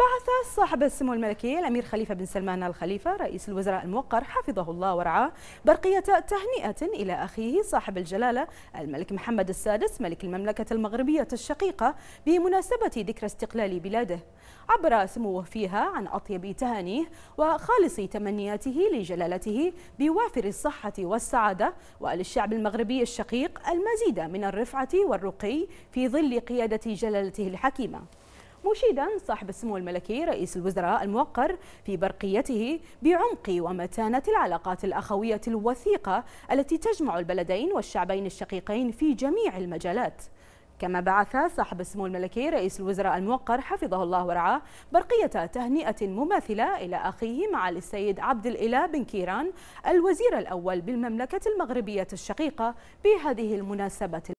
بعث صاحب السمو الملكي الأمير خليفة بن سلمان الخليفة رئيس الوزراء الموقر حفظه الله ورعاه برقية تهنئة إلى أخيه صاحب الجلالة الملك محمد السادس ملك المملكة المغربية الشقيقة بمناسبة ذكرى استقلال بلاده عبر سموه فيها عن أطيب تهانيه وخالص تمنياته لجلالته بوافر الصحة والسعادة وللشعب المغربي الشقيق المزيد من الرفعة والرقي في ظل قيادة جلالته الحكيمة مشيدا صاحب السمو الملكي رئيس الوزراء الموقر في برقيته بعمق ومتانة العلاقات الأخوية الوثيقة التي تجمع البلدين والشعبين الشقيقين في جميع المجالات كما بعث صاحب السمو الملكي رئيس الوزراء الموقر حفظه الله ورعاه برقية تهنئة مماثلة إلى أخيه معالي السيد عبد الإله بن كيران الوزير الأول بالمملكة المغربية الشقيقة بهذه المناسبة